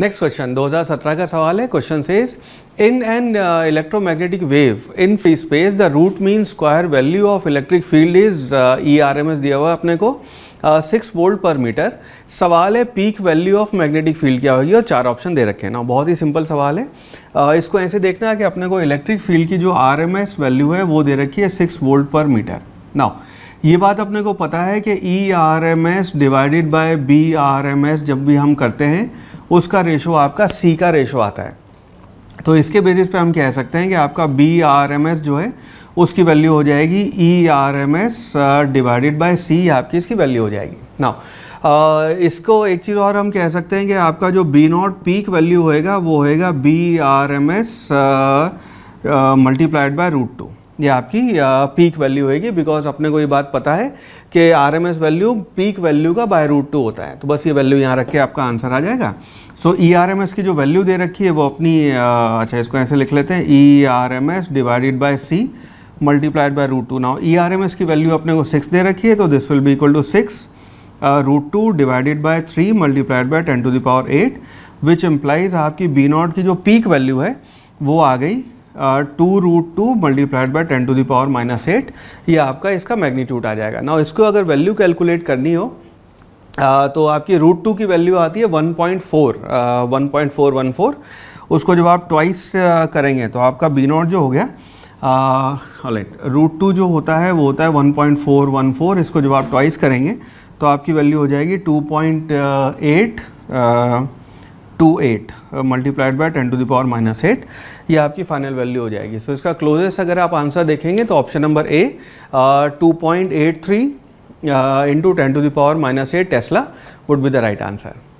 next question 2017 का सवाल है question says in an electromagnetic wave in free space the root mean square value of electric field is E R M S दिया हुआ है अपने को सिक्स वोल्ट पर मीटर सवाल है peak value of magnetic field क्या होगी और चार ऑप्शन दे रखे हैं ना बहुत ही सिंपल सवाल है uh, इसको ऐसे देखना है कि अपने को इलेक्ट्रिक फील्ड की जो आर एम एस वैल्यू है वो दे रखी है six volt per metre now ये बात अपने को पता है कि E R M S divided by B R M S जब भी हम करते हैं उसका रेशो आपका सी का रेशो आता है तो इसके बेसिस पे हम कह सकते हैं कि आपका बी आर एम एस जो है उसकी वैल्यू हो जाएगी E R M S divided by C आपकी इसकी वैल्यू हो जाएगी ना uh, इसको एक चीज़ और हम कह सकते हैं कि आपका जो बी नॉट पीक वैल्यू होएगा वो होएगा B R M S multiplied by root two ये आपकी पीक वैल्यू होगी बिकॉज अपने को ये बात पता है कि R M S value peak value का बाय रूट टू होता है तो बस ये वैल्यू यहाँ रख के आपका आंसर आ जाएगा so E R M S की जो वैल्यू दे रखी है वो अपनी अच्छा इसको ऐसे लिख लेते हैं E R M S divided by C multiplied by root two now E R M S की वैल्यू अपने को सिक्स दे रखी है तो this will be equal to six root two divided by three multiplied by ten to the power eight which implies आपकी B naught की जो पीक वैल्यू है वो आ गई two root two multiplied by ten to the power minus eight ये आपका इसका मैग्नीट्यूड आ जाएगा ना इसको अगर वैल्यू कैलकुलेट करनी हो आ, तो आपकी रूट टू की वैल्यू आती है one point four one point four one four उसको जब आप ट्वाइस करेंगे तो आपका बी नॉट जो हो गया रूट टू जो होता है वो होता है one point four one four इसको जब आप ट्वाइस करेंगे तो आपकी वैल्यू हो जाएगी two point eight two eight multiplied by ten to the minus eight ये आपकी फाइनल वैल्यू हो जाएगी सो so, इसका क्लोजेस्ट अगर आप आंसर देखेंगे तो option number A two point eight three into ten to the power minus eight tesla would be the right answer